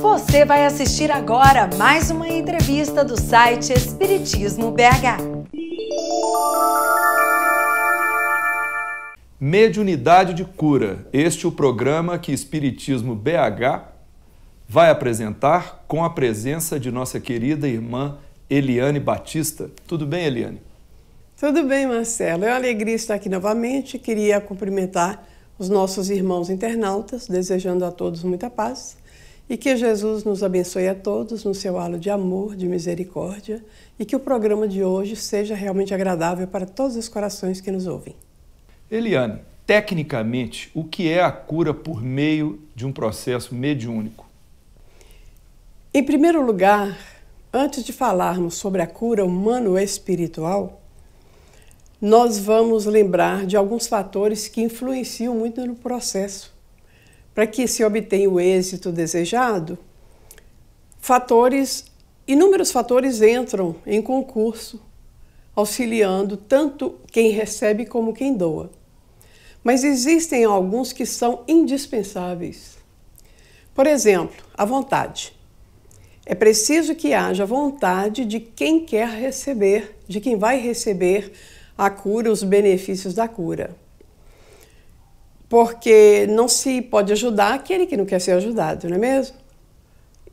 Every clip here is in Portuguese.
Você vai assistir agora mais uma entrevista do site Espiritismo BH. Mediunidade de Cura. Este é o programa que Espiritismo BH vai apresentar com a presença de nossa querida irmã Eliane Batista. Tudo bem, Eliane? Tudo bem, Marcelo. É uma alegria estar aqui novamente. Queria cumprimentar os nossos irmãos internautas, desejando a todos muita paz e que Jesus nos abençoe a todos no seu halo de amor, de misericórdia e que o programa de hoje seja realmente agradável para todos os corações que nos ouvem. Eliane, tecnicamente, o que é a cura por meio de um processo mediúnico? Em primeiro lugar, antes de falarmos sobre a cura humano-espiritual, nós vamos lembrar de alguns fatores que influenciam muito no processo para que se obtenha o êxito desejado, fatores, inúmeros fatores entram em concurso, auxiliando tanto quem recebe como quem doa. Mas existem alguns que são indispensáveis. Por exemplo, a vontade. É preciso que haja vontade de quem quer receber, de quem vai receber a cura, os benefícios da cura porque não se pode ajudar aquele que não quer ser ajudado, não é mesmo?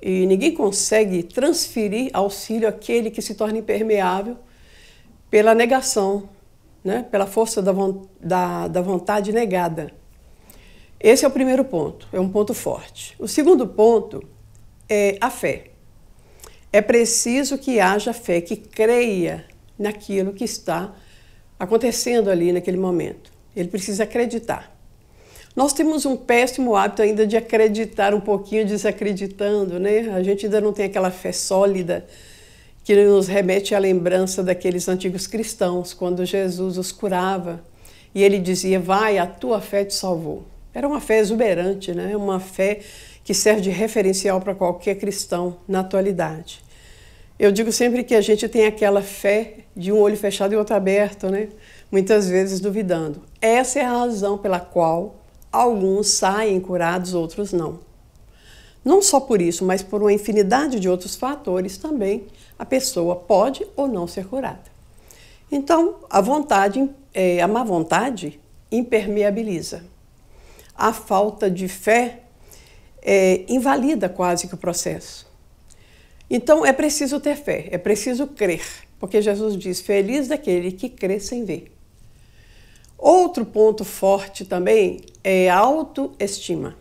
E ninguém consegue transferir auxílio àquele que se torna impermeável pela negação, né? pela força da, da, da vontade negada. Esse é o primeiro ponto, é um ponto forte. O segundo ponto é a fé. É preciso que haja fé, que creia naquilo que está acontecendo ali naquele momento. Ele precisa acreditar. Nós temos um péssimo hábito ainda de acreditar um pouquinho desacreditando, né? A gente ainda não tem aquela fé sólida que nos remete à lembrança daqueles antigos cristãos, quando Jesus os curava e ele dizia: Vai, a tua fé te salvou. Era uma fé exuberante, né? Uma fé que serve de referencial para qualquer cristão na atualidade. Eu digo sempre que a gente tem aquela fé de um olho fechado e outro aberto, né? Muitas vezes duvidando. Essa é a razão pela qual alguns saem curados, outros não. Não só por isso, mas por uma infinidade de outros fatores também, a pessoa pode ou não ser curada. Então, a vontade, é, a má vontade impermeabiliza. A falta de fé é, invalida quase que o processo. Então, é preciso ter fé, é preciso crer, porque Jesus diz: Feliz daquele é que crê sem ver. Outro ponto forte também é autoestima.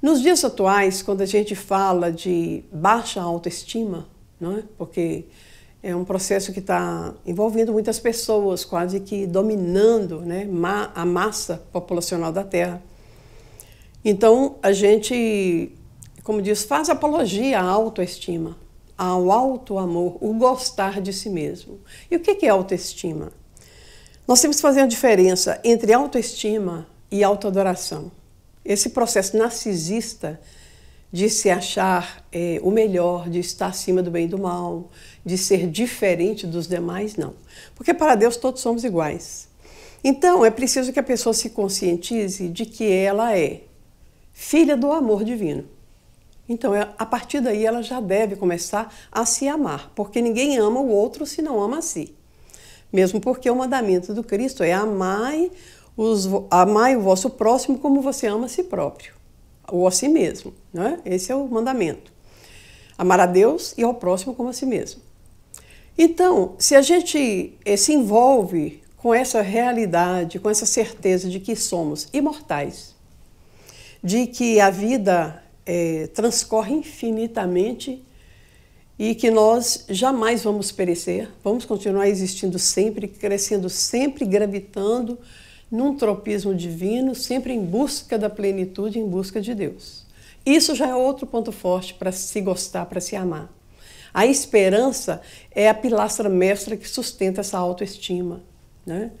Nos dias atuais, quando a gente fala de baixa autoestima, não é? porque é um processo que está envolvendo muitas pessoas, quase que dominando né, a massa populacional da Terra. Então, a gente, como diz, faz apologia à autoestima, ao autoamor, amor o gostar de si mesmo. E o que é autoestima? Nós temos que fazer a diferença entre autoestima e autoadoração. Esse processo narcisista de se achar é, o melhor, de estar acima do bem e do mal, de ser diferente dos demais, não. Porque para Deus todos somos iguais. Então é preciso que a pessoa se conscientize de que ela é filha do amor divino. Então, é, a partir daí, ela já deve começar a se amar, porque ninguém ama o outro se não ama a si. Mesmo porque o mandamento do Cristo é amai os, amai o vosso próximo como você ama a si próprio, ou a si mesmo. Né? Esse é o mandamento. Amar a Deus e ao próximo como a si mesmo. Então, se a gente eh, se envolve com essa realidade, com essa certeza de que somos imortais, de que a vida eh, transcorre infinitamente e que nós jamais vamos perecer, vamos continuar existindo sempre, crescendo sempre, gravitando num tropismo divino, sempre em busca da plenitude, em busca de Deus. Isso já é outro ponto forte para se gostar, para se amar. A esperança é a pilastra mestra que sustenta essa autoestima. Né?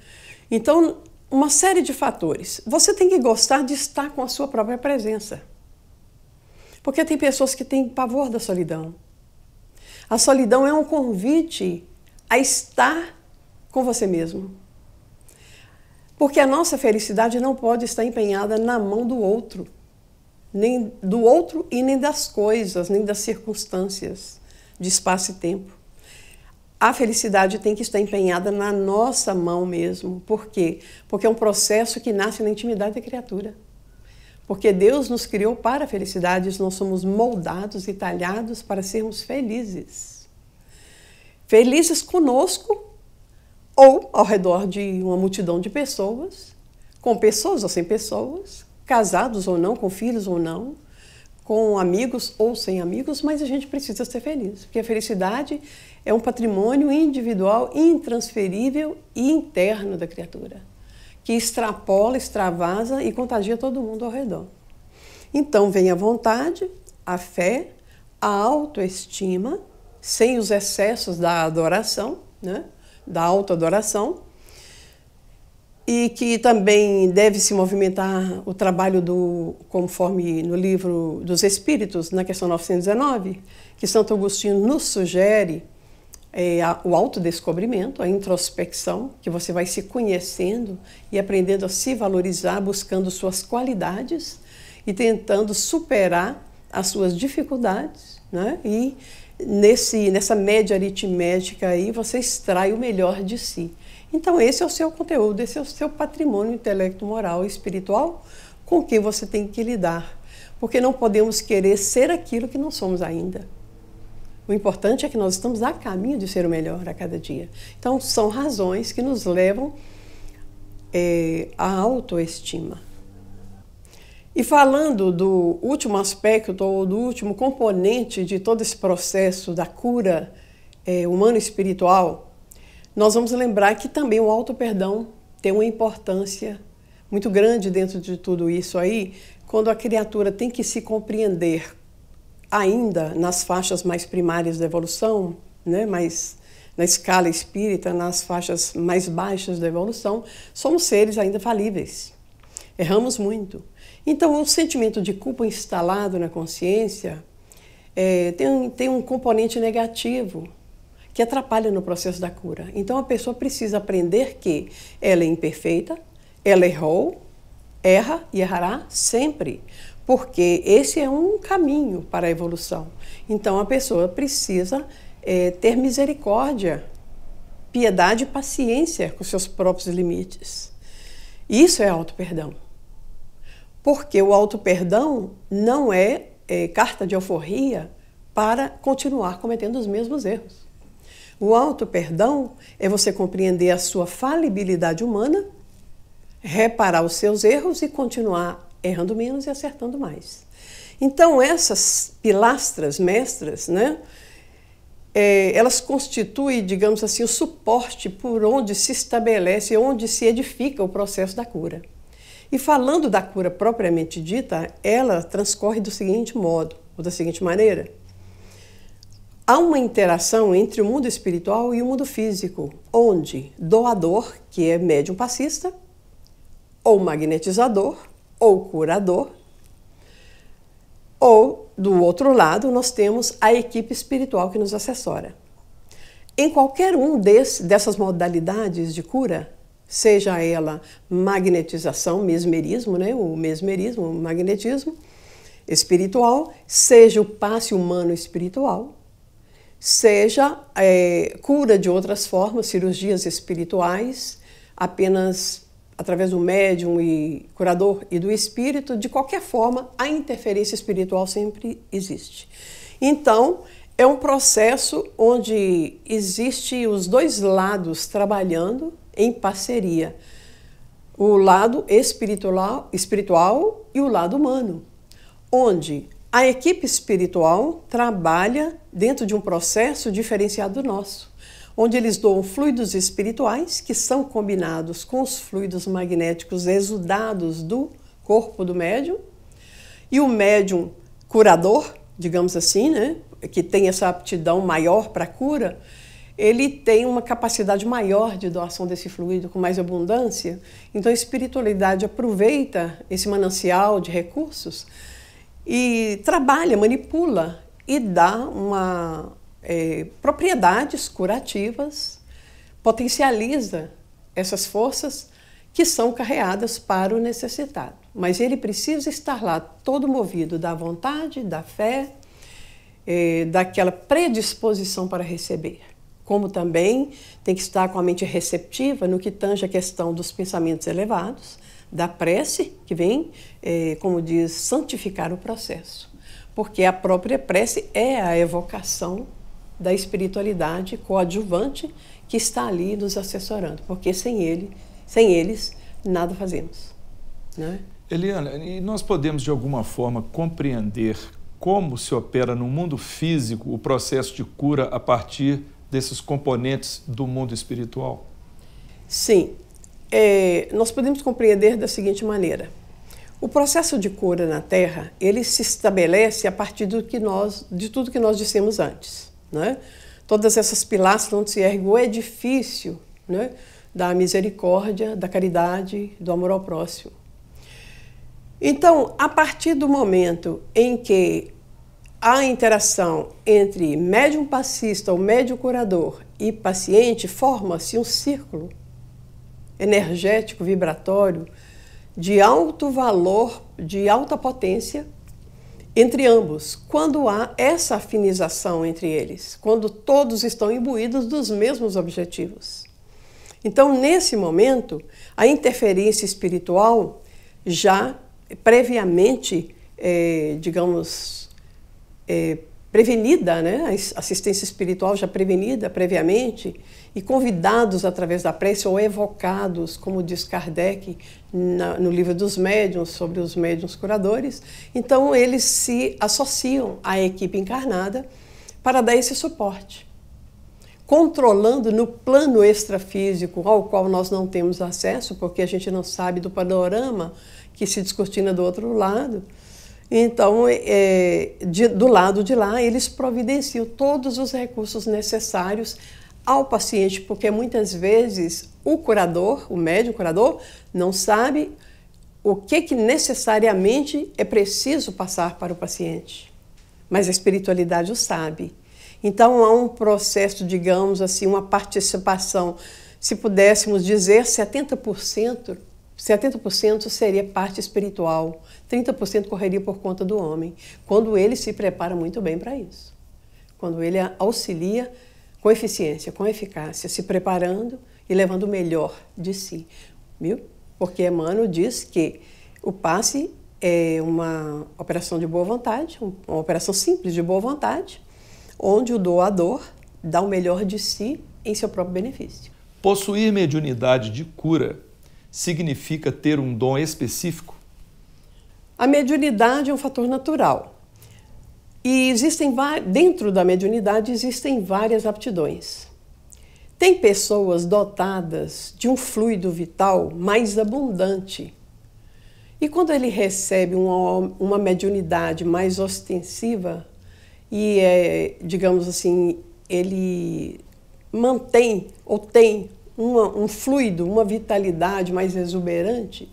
Então, uma série de fatores. Você tem que gostar de estar com a sua própria presença. Porque tem pessoas que têm pavor da solidão. A solidão é um convite a estar com você mesmo. Porque a nossa felicidade não pode estar empenhada na mão do outro, nem do outro e nem das coisas, nem das circunstâncias de espaço e tempo. A felicidade tem que estar empenhada na nossa mão mesmo. Por quê? Porque é um processo que nasce na intimidade da criatura. Porque Deus nos criou para a felicidade, nós somos moldados e talhados para sermos felizes. Felizes conosco ou ao redor de uma multidão de pessoas, com pessoas ou sem pessoas, casados ou não, com filhos ou não, com amigos ou sem amigos, mas a gente precisa ser feliz, porque a felicidade é um patrimônio individual, intransferível e interno da criatura, que extrapola, extravasa e contagia todo mundo ao redor. Então vem a vontade, a fé, a autoestima, sem os excessos da adoração, né? da autoadoração, e que também deve se movimentar o trabalho do, conforme no livro dos Espíritos, na questão 919, que Santo Agostinho nos sugere é, o autodescobrimento, a introspecção, que você vai se conhecendo e aprendendo a se valorizar, buscando suas qualidades e tentando superar as suas dificuldades né? e nesse, nessa média aritmética aí, você extrai o melhor de si. Então, esse é o seu conteúdo, esse é o seu patrimônio intelecto, moral e espiritual com que você tem que lidar. Porque não podemos querer ser aquilo que não somos ainda. O importante é que nós estamos a caminho de ser o melhor a cada dia. Então, são razões que nos levam é, à autoestima. E falando do último aspecto ou do último componente de todo esse processo da cura é, humano-espiritual, nós vamos lembrar que também o auto-perdão tem uma importância muito grande dentro de tudo isso aí, quando a criatura tem que se compreender ainda nas faixas mais primárias da evolução, né, mas na escala espírita, nas faixas mais baixas da evolução, somos seres ainda falíveis. Erramos muito. Então, o sentimento de culpa instalado na consciência é, tem, tem um componente negativo que atrapalha no processo da cura. Então, a pessoa precisa aprender que ela é imperfeita, ela errou, erra e errará sempre, porque esse é um caminho para a evolução. Então, a pessoa precisa é, ter misericórdia, piedade e paciência com seus próprios limites. Isso é auto-perdão. Porque o auto-perdão não é, é carta de alforria para continuar cometendo os mesmos erros. O auto-perdão é você compreender a sua falibilidade humana, reparar os seus erros e continuar errando menos e acertando mais. Então, essas pilastras mestras, né, é, elas constituem, digamos assim, o suporte por onde se estabelece, onde se edifica o processo da cura. E falando da cura propriamente dita, ela transcorre do seguinte modo, ou da seguinte maneira. Há uma interação entre o mundo espiritual e o mundo físico, onde doador, que é médium passista, ou magnetizador, ou curador, ou do outro lado nós temos a equipe espiritual que nos assessora. Em qualquer um desse, dessas modalidades de cura, seja ela magnetização, mesmerismo, né? o mesmerismo, o magnetismo espiritual, seja o passe humano espiritual, seja é, cura de outras formas, cirurgias espirituais, apenas através do médium e curador e do espírito, de qualquer forma, a interferência espiritual sempre existe. Então, é um processo onde existe os dois lados trabalhando em parceria. O lado espiritual, espiritual e o lado humano, onde a equipe espiritual trabalha dentro de um processo diferenciado do nosso, onde eles doam fluidos espirituais que são combinados com os fluidos magnéticos exudados do corpo do médium e o médium curador, digamos assim, né, que tem essa aptidão maior para cura, ele tem uma capacidade maior de doação desse fluido com mais abundância. Então a espiritualidade aproveita esse manancial de recursos e trabalha, manipula e dá uma é, propriedades curativas, potencializa essas forças que são carreadas para o necessitado. Mas ele precisa estar lá todo movido da vontade, da fé, é, daquela predisposição para receber como também tem que estar com a mente receptiva no que tange a questão dos pensamentos elevados, da prece, que vem, eh, como diz, santificar o processo. Porque a própria prece é a evocação da espiritualidade coadjuvante que está ali nos assessorando, porque sem ele, sem eles, nada fazemos. Né? Eliana, e nós podemos de alguma forma compreender como se opera no mundo físico o processo de cura a partir desses componentes do mundo espiritual? Sim. É, nós podemos compreender da seguinte maneira. O processo de cura na Terra, ele se estabelece a partir do que nós, de tudo que nós dissemos antes. Né? Todas essas pilastras onde se ergue o edifício né? da misericórdia, da caridade, do amor ao próximo. Então, a partir do momento em que a interação entre médium passista ou médium curador e paciente forma-se um círculo energético, vibratório, de alto valor, de alta potência entre ambos, quando há essa afinização entre eles, quando todos estão imbuídos dos mesmos objetivos. Então, nesse momento, a interferência espiritual já previamente, é, digamos, é, prevenida, né? assistência espiritual já prevenida previamente e convidados através da prece ou evocados, como diz Kardec na, no livro dos médiuns, sobre os médiuns curadores. Então, eles se associam à equipe encarnada para dar esse suporte, controlando no plano extrafísico, ao qual nós não temos acesso, porque a gente não sabe do panorama que se descortina do outro lado então, é, é, de, do lado de lá, eles providenciam todos os recursos necessários ao paciente, porque muitas vezes o curador, o médico curador, não sabe o que, que necessariamente é preciso passar para o paciente. Mas a espiritualidade o sabe. Então há um processo, digamos assim, uma participação, se pudéssemos dizer, 70% 70% seria parte espiritual, 30% correria por conta do homem, quando ele se prepara muito bem para isso. Quando ele auxilia com eficiência, com eficácia, se preparando e levando o melhor de si. Viu? Porque Emmanuel diz que o passe é uma operação de boa vontade, uma operação simples de boa vontade, onde o doador dá o melhor de si em seu próprio benefício. Possuir mediunidade de cura significa ter um dom específico? A mediunidade é um fator natural. E existem dentro da mediunidade existem várias aptidões. Tem pessoas dotadas de um fluido vital mais abundante. E quando ele recebe uma, uma mediunidade mais ostensiva, e é, digamos assim, ele mantém ou tem uma, um fluido, uma vitalidade mais exuberante,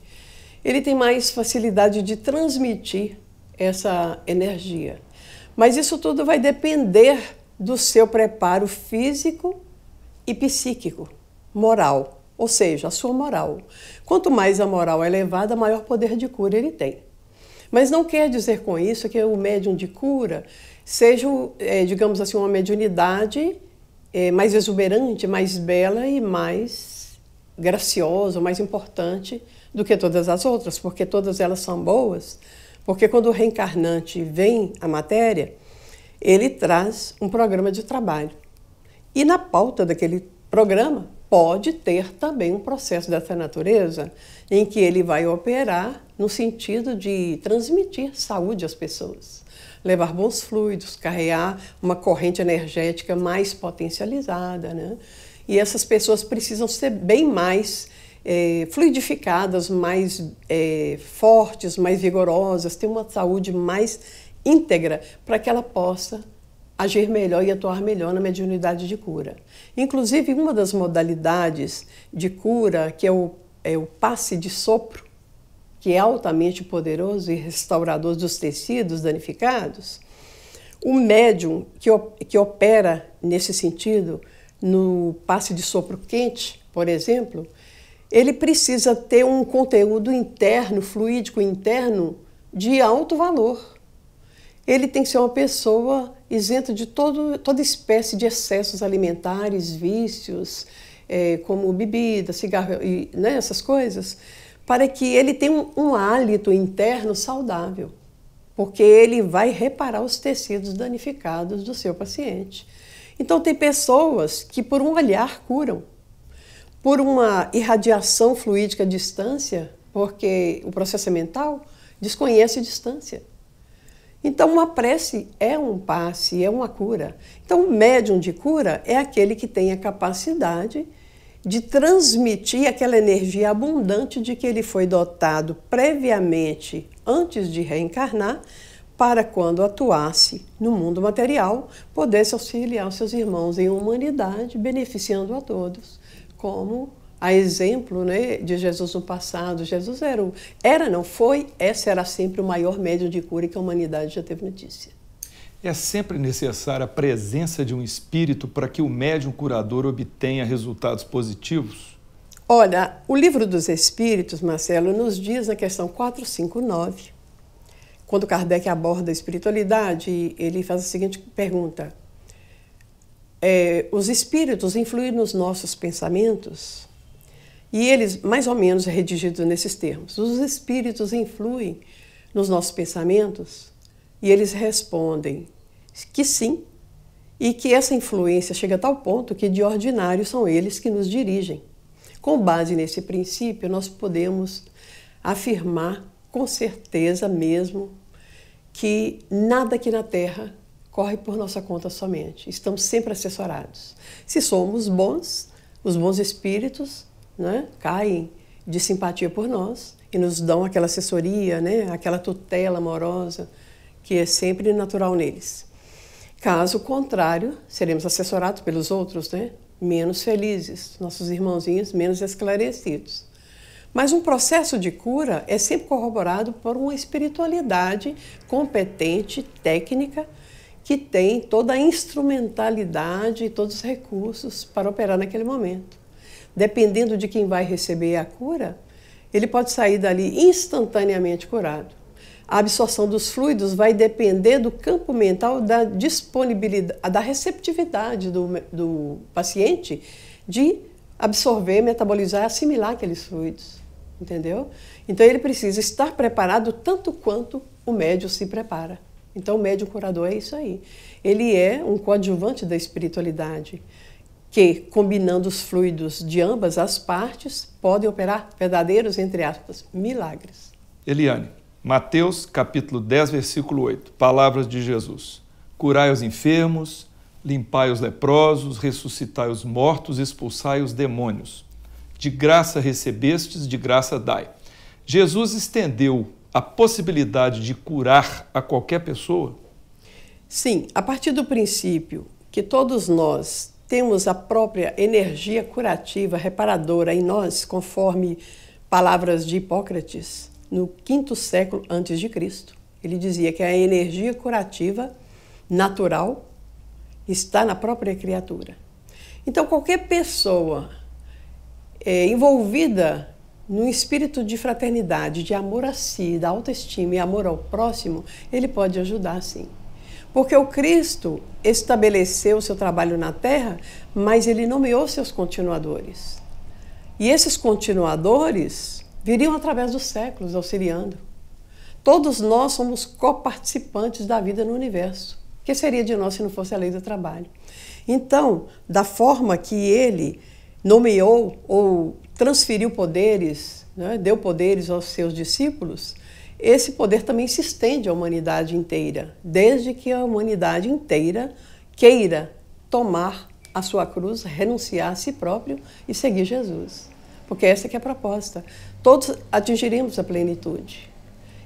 ele tem mais facilidade de transmitir essa energia. Mas isso tudo vai depender do seu preparo físico e psíquico, moral, ou seja, a sua moral. Quanto mais a moral é elevada, maior poder de cura ele tem. Mas não quer dizer com isso que o médium de cura seja, é, digamos assim, uma mediunidade é, mais exuberante, mais bela e mais graciosa, mais importante do que todas as outras, porque todas elas são boas. Porque quando o reencarnante vem à matéria, ele traz um programa de trabalho. E na pauta daquele programa pode ter também um processo dessa natureza, em que ele vai operar no sentido de transmitir saúde às pessoas levar bons fluidos, carregar uma corrente energética mais potencializada, né? E essas pessoas precisam ser bem mais é, fluidificadas, mais é, fortes, mais vigorosas, ter uma saúde mais íntegra para que ela possa agir melhor e atuar melhor na mediunidade de cura. Inclusive, uma das modalidades de cura, que é o, é o passe de sopro, que é altamente poderoso e restaurador dos tecidos danificados, o médium que, que opera nesse sentido, no passe de sopro quente, por exemplo, ele precisa ter um conteúdo interno, fluídico interno, de alto valor. Ele tem que ser uma pessoa isenta de todo, toda espécie de excessos alimentares, vícios, é, como bebida, cigarro e né, essas coisas para que ele tenha um, um hálito interno saudável, porque ele vai reparar os tecidos danificados do seu paciente. Então, tem pessoas que, por um olhar, curam, por uma irradiação fluídica à distância, porque o processo é mental desconhece distância. Então, uma prece é um passe, é uma cura. Então, o médium de cura é aquele que tem a capacidade de transmitir aquela energia abundante de que ele foi dotado previamente, antes de reencarnar, para quando atuasse no mundo material, pudesse auxiliar seus irmãos em humanidade, beneficiando a todos, como a exemplo né, de Jesus no passado. Jesus era, era, não foi, essa era sempre o maior médium de cura que a humanidade já teve notícia. É sempre necessária a presença de um espírito para que o médium curador obtenha resultados positivos? Olha, o livro dos espíritos, Marcelo, nos diz na questão 459, quando Kardec aborda a espiritualidade, ele faz a seguinte pergunta: é, Os espíritos influem nos nossos pensamentos? E eles, mais ou menos, é redigido nesses termos: Os espíritos influem nos nossos pensamentos? E eles respondem: que sim, e que essa influência chega a tal ponto que de ordinário são eles que nos dirigem. Com base nesse princípio, nós podemos afirmar com certeza mesmo que nada aqui na Terra corre por nossa conta somente. Estamos sempre assessorados. Se somos bons, os bons espíritos né, caem de simpatia por nós e nos dão aquela assessoria, né, aquela tutela amorosa que é sempre natural neles. Caso contrário, seremos assessorados pelos outros, né? menos felizes, nossos irmãozinhos menos esclarecidos. Mas um processo de cura é sempre corroborado por uma espiritualidade competente, técnica, que tem toda a instrumentalidade e todos os recursos para operar naquele momento. Dependendo de quem vai receber a cura, ele pode sair dali instantaneamente curado a absorção dos fluidos vai depender do campo mental, da disponibilidade, da receptividade do, do paciente de absorver, metabolizar, assimilar aqueles fluidos, entendeu? Então ele precisa estar preparado tanto quanto o médium se prepara. Então o médium curador é isso aí. Ele é um coadjuvante da espiritualidade que, combinando os fluidos de ambas as partes, pode operar verdadeiros, entre aspas, milagres. Eliane, Mateus capítulo 10, versículo 8. Palavras de Jesus. Curai os enfermos, limpai os leprosos, ressuscitai os mortos, expulsai os demônios. De graça recebestes, de graça dai. Jesus estendeu a possibilidade de curar a qualquer pessoa? Sim, a partir do princípio que todos nós temos a própria energia curativa, reparadora em nós, conforme palavras de Hipócrates, no quinto século antes de Cristo. Ele dizia que a energia curativa natural está na própria criatura. Então, qualquer pessoa é, envolvida num espírito de fraternidade, de amor a si, da autoestima e amor ao próximo, ele pode ajudar sim. Porque o Cristo estabeleceu o seu trabalho na terra, mas ele nomeou seus continuadores. E esses continuadores viriam através dos séculos auxiliando. Todos nós somos coparticipantes da vida no universo. O que seria de nós se não fosse a lei do trabalho? Então, da forma que ele nomeou ou transferiu poderes, né, deu poderes aos seus discípulos, esse poder também se estende à humanidade inteira, desde que a humanidade inteira queira tomar a sua cruz, renunciar a si próprio e seguir Jesus. Porque essa é a proposta todos atingiremos a plenitude.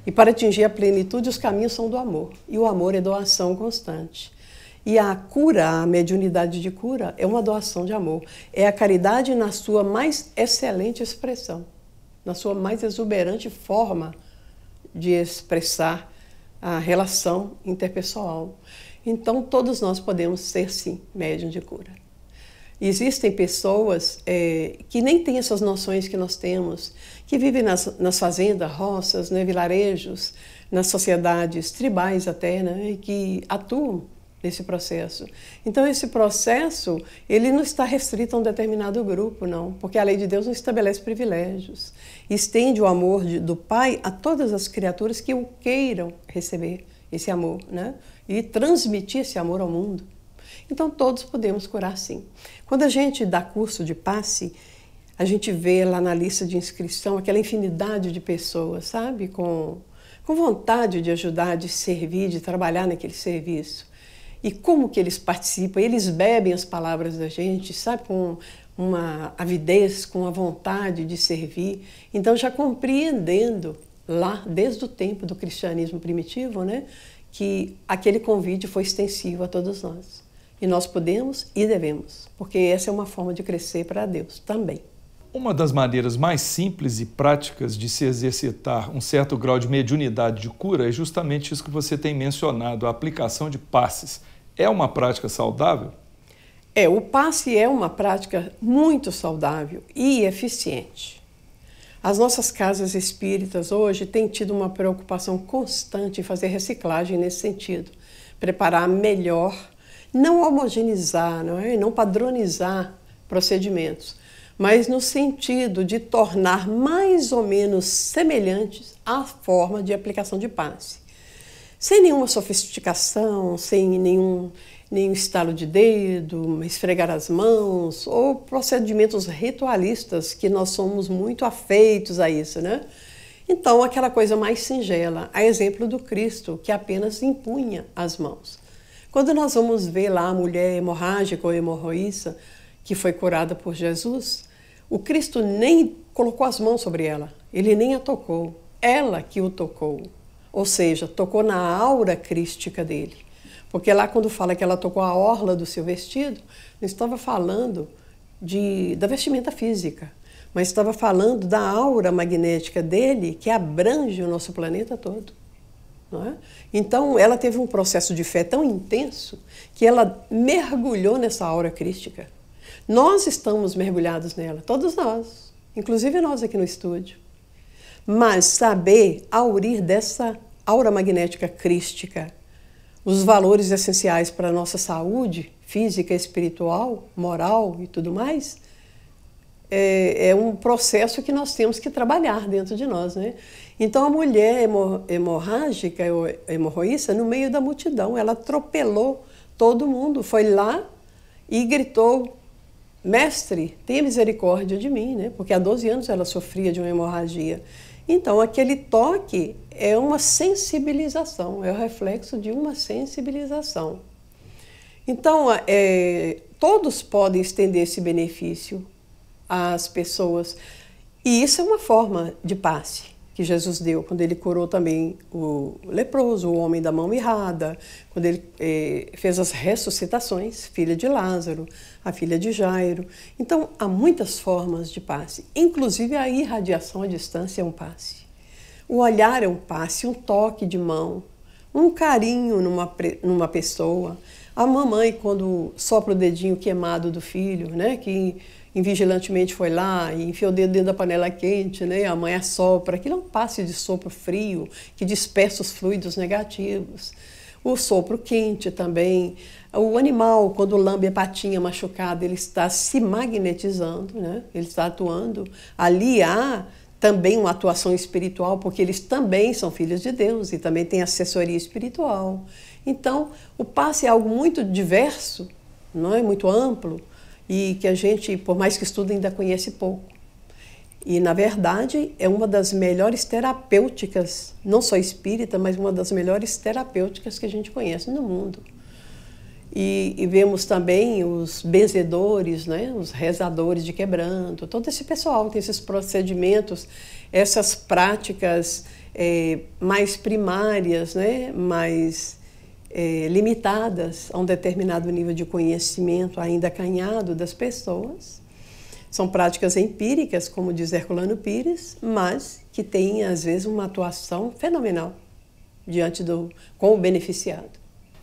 E para atingir a plenitude, os caminhos são do amor. E o amor é doação constante. E a cura, a mediunidade de cura, é uma doação de amor. É a caridade na sua mais excelente expressão, na sua mais exuberante forma de expressar a relação interpessoal. Então, todos nós podemos ser, sim, médium de cura. Existem pessoas é, que nem têm essas noções que nós temos, que vivem nas, nas fazendas, roças, né, vilarejos, nas sociedades tribais até, né, e que atuam nesse processo. Então esse processo ele não está restrito a um determinado grupo, não, porque a lei de Deus não estabelece privilégios. Estende o amor de, do Pai a todas as criaturas que o queiram receber esse amor, né, e transmitir esse amor ao mundo. Então todos podemos curar sim. Quando a gente dá curso de passe, a gente vê lá na lista de inscrição aquela infinidade de pessoas, sabe? Com, com vontade de ajudar, de servir, de trabalhar naquele serviço. E como que eles participam? Eles bebem as palavras da gente, sabe? Com uma avidez, com a vontade de servir. Então, já compreendendo lá, desde o tempo do cristianismo primitivo, né? Que aquele convite foi extensivo a todos nós. E nós podemos e devemos, porque essa é uma forma de crescer para Deus também. Uma das maneiras mais simples e práticas de se exercitar um certo grau de mediunidade de cura é justamente isso que você tem mencionado, a aplicação de passes. É uma prática saudável? É, o passe é uma prática muito saudável e eficiente. As nossas casas espíritas hoje têm tido uma preocupação constante em fazer reciclagem nesse sentido, preparar melhor não homogeneizar, não, é? não padronizar procedimentos, mas no sentido de tornar mais ou menos semelhantes a forma de aplicação de passe. Sem nenhuma sofisticação, sem nenhum, nenhum estalo de dedo, esfregar as mãos, ou procedimentos ritualistas, que nós somos muito afeitos a isso, né? Então, aquela coisa mais singela, a exemplo do Cristo, que apenas impunha as mãos. Quando nós vamos ver lá a mulher hemorrágica ou hemorroíça que foi curada por Jesus, o Cristo nem colocou as mãos sobre ela, ele nem a tocou, ela que o tocou. Ou seja, tocou na aura crística dele. Porque lá quando fala que ela tocou a orla do seu vestido, não estava falando de, da vestimenta física, mas estava falando da aura magnética dele que abrange o nosso planeta todo. É? Então, ela teve um processo de fé tão intenso que ela mergulhou nessa aura crística. Nós estamos mergulhados nela, todos nós, inclusive nós aqui no estúdio. Mas saber aurir dessa aura magnética crística os valores essenciais para a nossa saúde física, espiritual, moral e tudo mais, é, é, um processo que nós temos que trabalhar dentro de nós, né? Então a mulher hemorrágica, hemorroísta, no meio da multidão, ela atropelou todo mundo, foi lá e gritou, mestre, tenha misericórdia de mim, né? Porque há 12 anos ela sofria de uma hemorragia. Então aquele toque é uma sensibilização, é o reflexo de uma sensibilização. Então, é, todos podem estender esse benefício, às pessoas. E isso é uma forma de passe que Jesus deu quando ele curou também o leproso, o homem da mão errada quando ele eh, fez as ressuscitações, filha de Lázaro, a filha de Jairo. Então há muitas formas de passe, inclusive a irradiação à distância é um passe. O olhar é um passe, um toque de mão, um carinho numa, numa pessoa. A mamãe, quando sopra o dedinho queimado do filho, né, que invigilantemente foi lá e enfiou o dedo dentro da panela quente, né? a mãe assopra. Aquilo é um passe de sopro frio que dispersa os fluidos negativos. O sopro quente também. O animal, quando lambe a patinha machucada, ele está se magnetizando, né? ele está atuando. Ali há também uma atuação espiritual, porque eles também são filhos de Deus e também têm assessoria espiritual. Então, o passe é algo muito diverso, não é muito amplo, e que a gente, por mais que estude, ainda conhece pouco. E, na verdade, é uma das melhores terapêuticas, não só espírita, mas uma das melhores terapêuticas que a gente conhece no mundo. E, e vemos também os benzedores, né, os rezadores de quebranto, todo esse pessoal tem esses procedimentos, essas práticas é, mais primárias, né, mais é, limitadas a um determinado nível de conhecimento ainda acanhado das pessoas. São práticas empíricas, como diz Herculano Pires, mas que têm, às vezes, uma atuação fenomenal diante do com o beneficiado.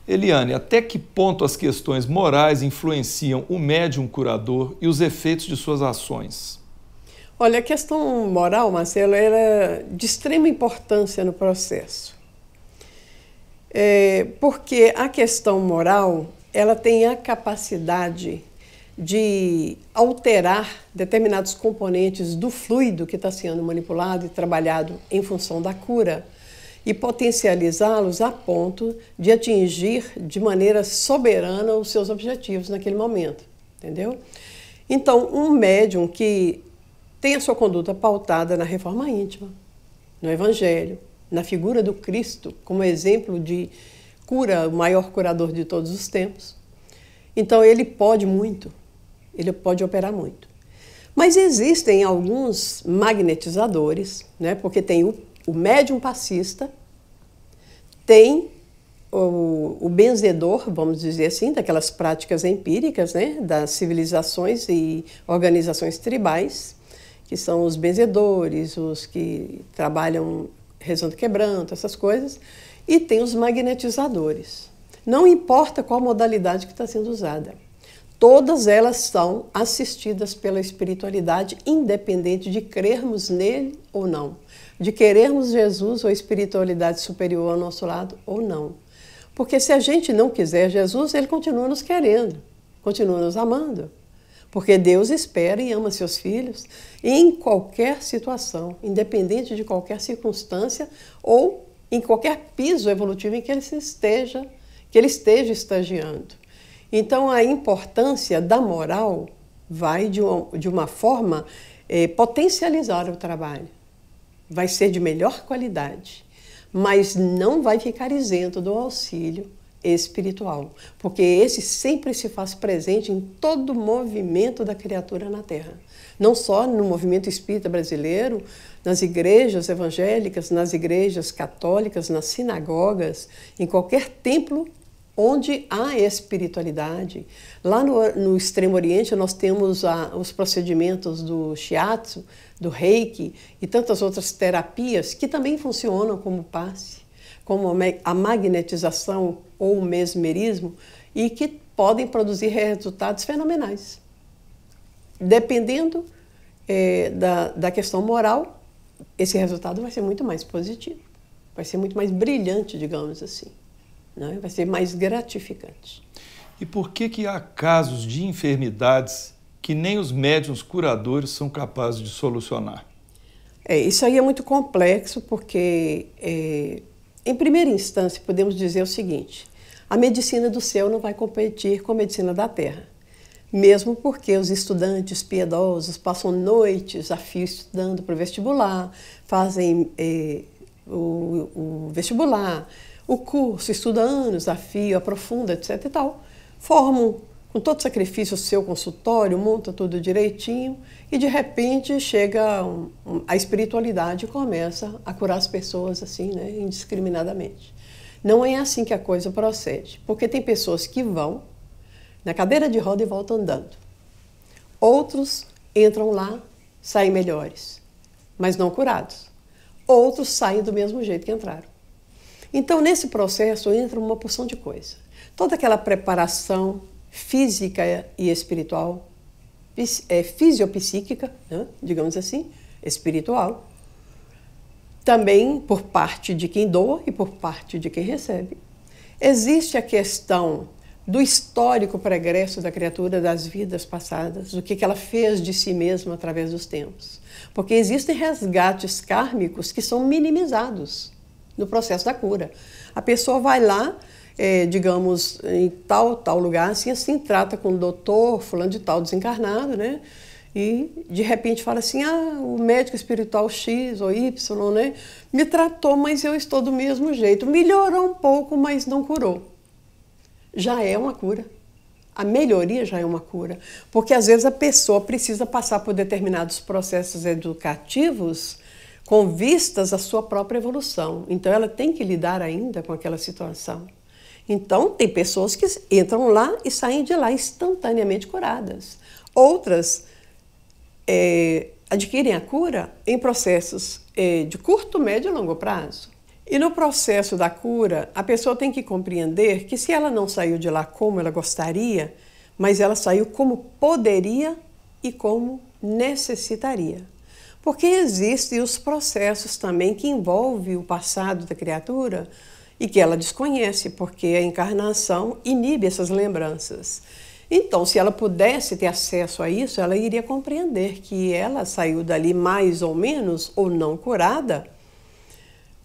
Eliane, até que ponto as questões morais influenciam o médium curador e os efeitos de suas ações? Olha, a questão moral, Marcelo, era é de extrema importância no processo. É, porque a questão moral ela tem a capacidade de alterar determinados componentes do fluido que está sendo manipulado e trabalhado em função da cura e potencializá-los a ponto de atingir de maneira soberana os seus objetivos naquele momento, entendeu? Então, um médium que tem a sua conduta pautada na reforma íntima, no evangelho, na figura do Cristo como exemplo de cura, o maior curador de todos os tempos. Então ele pode muito, ele pode operar muito. Mas existem alguns magnetizadores, né? porque tem o, o médium passista, tem o, o, benzedor, vamos dizer assim, daquelas práticas empíricas né? das civilizações e organizações tribais, que são os benzedores, os que trabalham rezando quebranto, essas coisas, e tem os magnetizadores. Não importa qual modalidade que está sendo usada. Todas elas são assistidas pela espiritualidade, independente de crermos nele ou não, de querermos Jesus ou a espiritualidade superior ao nosso lado ou não. Porque se a gente não quiser Jesus, ele continua nos querendo, continua nos amando. Porque Deus espera e ama seus filhos em qualquer situação, independente de qualquer circunstância ou em qualquer piso evolutivo em que ele esteja, que ele esteja estagiando. Então a importância da moral vai de uma, de uma forma é, potencializar o trabalho. Vai ser de melhor qualidade, mas não vai ficar isento do auxílio espiritual, porque esse sempre se faz presente em todo movimento da criatura na Terra. Não só no movimento espírita brasileiro, nas igrejas evangélicas, nas igrejas católicas, nas sinagogas, em qualquer templo onde há espiritualidade. Lá no, no Extremo Oriente nós temos a, os procedimentos do shiatsu, do reiki e tantas outras terapias que também funcionam como passe como a magnetização ou o mesmerismo, e que podem produzir resultados fenomenais. Dependendo é, da, da questão moral, esse resultado vai ser muito mais positivo, vai ser muito mais brilhante, digamos assim, né? vai ser mais gratificante. E por que, que há casos de enfermidades que nem os médiums curadores são capazes de solucionar? É, isso aí é muito complexo porque é, em primeira instância, podemos dizer o seguinte: a medicina do céu não vai competir com a medicina da terra, mesmo porque os estudantes piedosos passam noites a fio estudando para o vestibular, fazem eh, o, o, vestibular, o curso, estudam anos a fio, aprofunda, etc. e tal, formam com todo sacrifício seu consultório, monta tudo direitinho e de repente chega um, um, a espiritualidade e começa a curar as pessoas assim, né, indiscriminadamente. Não é assim que a coisa procede, porque tem pessoas que vão na cadeira de roda e voltam andando. Outros entram lá, saem melhores, mas não curados. Outros saem do mesmo jeito que entraram. Então, nesse processo entra uma porção de coisa. Toda aquela preparação, física e espiritual, é, fisiopsíquica, né? digamos assim, espiritual, também por parte de quem doa e por parte de quem recebe. Existe a questão do histórico progresso da criatura das vidas passadas, do que ela fez de si mesma através dos tempos. Porque existem resgates kármicos que são minimizados no processo da cura. A pessoa vai lá, é, digamos, em tal, tal lugar, assim, assim, trata com o doutor fulano de tal desencarnado, né? E de repente fala assim, ah, o médico espiritual X ou Y, né? Me tratou, mas eu estou do mesmo jeito. Melhorou um pouco, mas não curou. Já é uma cura. A melhoria já é uma cura, porque às vezes a pessoa precisa passar por determinados processos educativos com vistas à sua própria evolução. Então ela tem que lidar ainda com aquela situação. Então, tem pessoas que entram lá e saem de lá instantaneamente curadas. Outras é, adquirem a cura em processos é, de curto, médio e longo prazo. E no processo da cura, a pessoa tem que compreender que se ela não saiu de lá como ela gostaria, mas ela saiu como poderia e como necessitaria. Porque existem os processos também que envolvem o passado da criatura, e que ela desconhece, porque a encarnação inibe essas lembranças. Então, se ela pudesse ter acesso a isso, ela iria compreender que ela saiu dali mais ou menos, ou não curada,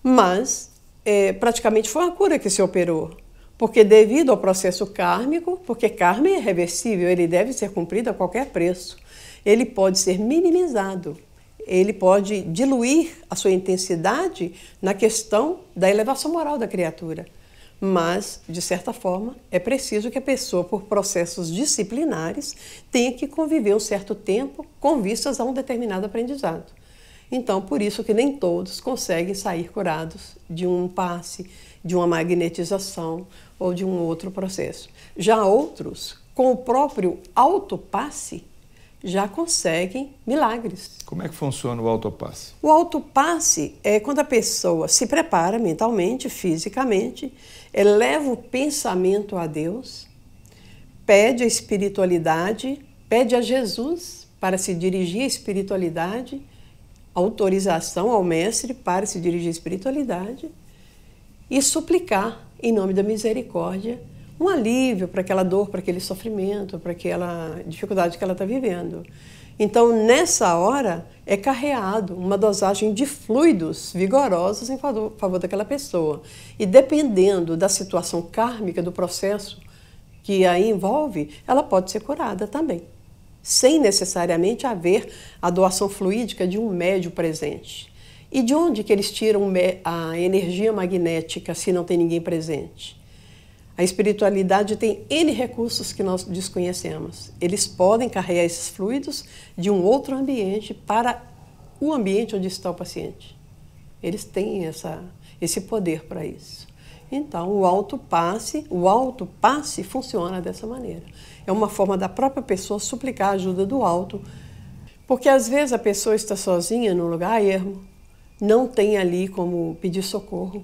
mas é, praticamente foi uma cura que se operou. Porque, devido ao processo kármico, porque karma é reversível, ele deve ser cumprido a qualquer preço, ele pode ser minimizado ele pode diluir a sua intensidade na questão da elevação moral da criatura. Mas, de certa forma, é preciso que a pessoa, por processos disciplinares, tenha que conviver um certo tempo com vistas a um determinado aprendizado. Então, por isso que nem todos conseguem sair curados de um passe, de uma magnetização ou de um outro processo. Já outros, com o próprio autopasse, já conseguem milagres. Como é que funciona o autopasse? O autopasse é quando a pessoa se prepara mentalmente, fisicamente, eleva o pensamento a Deus, pede a espiritualidade, pede a Jesus para se dirigir à espiritualidade, autorização ao mestre para se dirigir à espiritualidade e suplicar em nome da misericórdia um alívio para aquela dor, para aquele sofrimento, para aquela dificuldade que ela está vivendo. Então, nessa hora, é carreado uma dosagem de fluidos vigorosos em favor daquela pessoa. E dependendo da situação kármica do processo que a envolve, ela pode ser curada também, sem necessariamente haver a doação fluídica de um médio presente. E de onde que eles tiram a energia magnética se não tem ninguém presente? A espiritualidade tem N recursos que nós desconhecemos. Eles podem carregar esses fluidos de um outro ambiente para o ambiente onde está o paciente. Eles têm essa, esse poder para isso. Então, o autopasse, o autopasse funciona dessa maneira. É uma forma da própria pessoa suplicar a ajuda do alto, porque às vezes a pessoa está sozinha num lugar ermo, não tem ali como pedir socorro,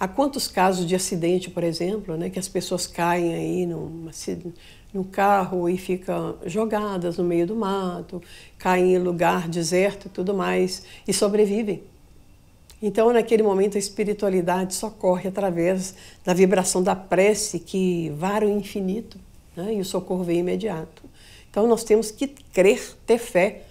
Há quantos casos de acidente, por exemplo, né, que as pessoas caem aí num, num carro e ficam jogadas no meio do mato, caem em lugar deserto e tudo mais, e sobrevivem. Então, naquele momento, a espiritualidade socorre através da vibração da prece que vara o infinito, né, e o socorro vem imediato. Então, nós temos que crer, ter fé,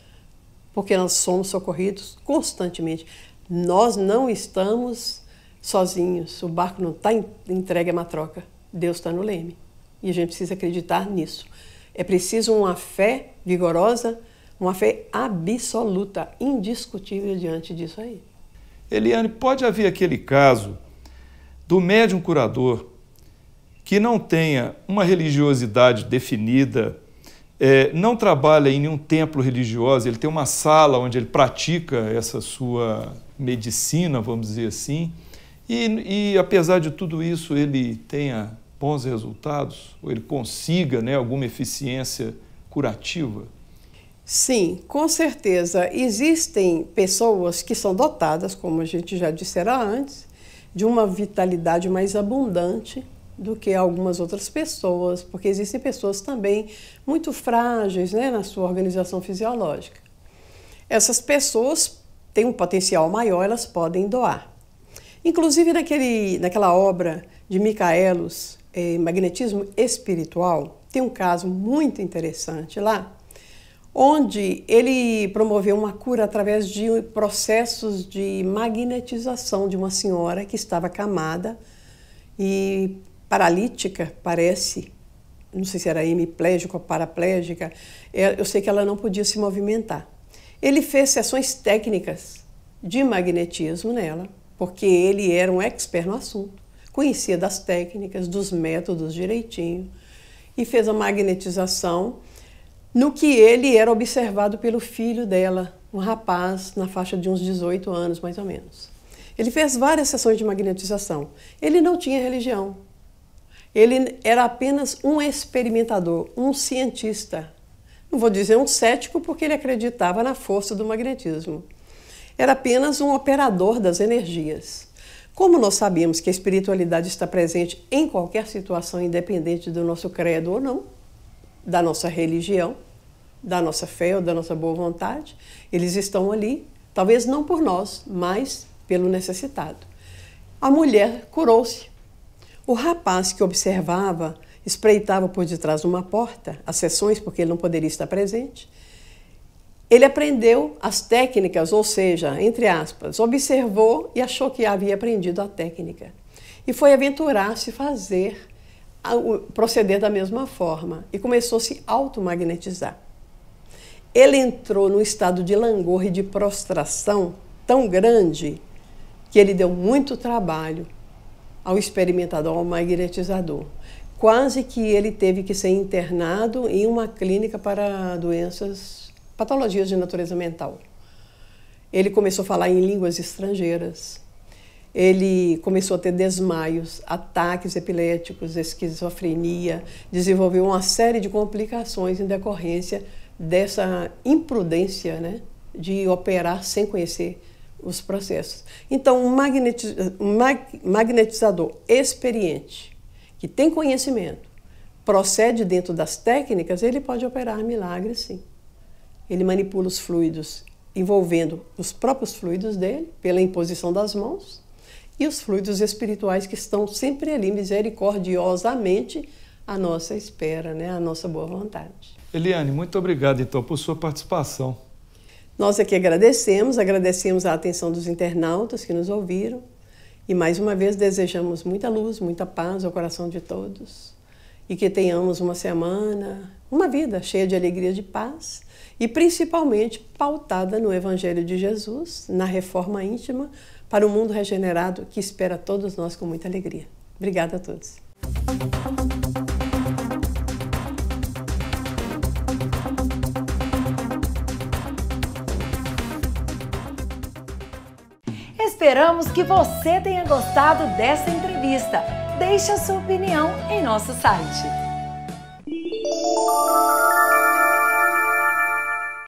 porque nós somos socorridos constantemente. Nós não estamos sozinhos. O barco não está entregue à matroca. Deus está no leme. E a gente precisa acreditar nisso. É preciso uma fé vigorosa, uma fé absoluta, indiscutível diante disso aí. Eliane, pode haver aquele caso do médium curador que não tenha uma religiosidade definida, é, não trabalha em nenhum templo religioso, ele tem uma sala onde ele pratica essa sua medicina, vamos dizer assim, e, e apesar de tudo isso, ele tenha bons resultados, ou ele consiga né, alguma eficiência curativa? Sim, com certeza. Existem pessoas que são dotadas, como a gente já dissera antes, de uma vitalidade mais abundante do que algumas outras pessoas, porque existem pessoas também muito frágeis né, na sua organização fisiológica. Essas pessoas têm um potencial maior, elas podem doar. Inclusive naquele, naquela obra de Micaelos, eh, Magnetismo Espiritual, tem um caso muito interessante lá, onde ele promoveu uma cura através de processos de magnetização de uma senhora que estava camada e paralítica, parece, não sei se era hemiplégica ou paraplégica, é, eu sei que ela não podia se movimentar. Ele fez sessões técnicas de magnetismo nela porque ele era um expert no assunto, conhecia das técnicas, dos métodos direitinho e fez a magnetização no que ele era observado pelo filho dela, um rapaz na faixa de uns 18 anos mais ou menos. Ele fez várias sessões de magnetização. Ele não tinha religião. Ele era apenas um experimentador, um cientista. Não vou dizer um cético, porque ele acreditava na força do magnetismo era apenas um operador das energias. Como nós sabemos que a espiritualidade está presente em qualquer situação, independente do nosso credo ou não, da nossa religião, da nossa fé ou da nossa boa vontade, eles estão ali, talvez não por nós, mas pelo necessitado. A mulher curou-se. O rapaz que observava, espreitava por detrás de uma porta, as sessões, porque ele não poderia estar presente, ele aprendeu as técnicas, ou seja, entre aspas, observou e achou que havia aprendido a técnica. E foi aventurar-se fazer, proceder da mesma forma. E começou a se automagnetizar. Ele entrou num estado de langor e de prostração tão grande que ele deu muito trabalho ao experimentador, ao magnetizador. Quase que ele teve que ser internado em uma clínica para doenças patologias de natureza mental. Ele começou a falar em línguas estrangeiras. Ele começou a ter desmaios, ataques epiléticos, esquizofrenia, desenvolveu uma série de complicações em decorrência dessa imprudência né, de operar sem conhecer os processos. Então, um magnetizador experiente, que tem conhecimento, procede dentro das técnicas, ele pode operar milagres, sim ele manipula os fluidos envolvendo os próprios fluidos dele, pela imposição das mãos, e os fluidos espirituais que estão sempre ali misericordiosamente à nossa espera, né? à nossa boa vontade. Eliane, muito obrigado então por sua participação. Nós aqui agradecemos, agradecemos a atenção dos internautas que nos ouviram e mais uma vez desejamos muita luz, muita paz ao coração de todos e que tenhamos uma semana, uma vida cheia de alegria e de paz e principalmente pautada no Evangelho de Jesus, na reforma íntima, para o um mundo regenerado que espera todos nós com muita alegria. Obrigada a todos. Esperamos que você tenha gostado dessa entrevista. Deixe a sua opinião em nosso site.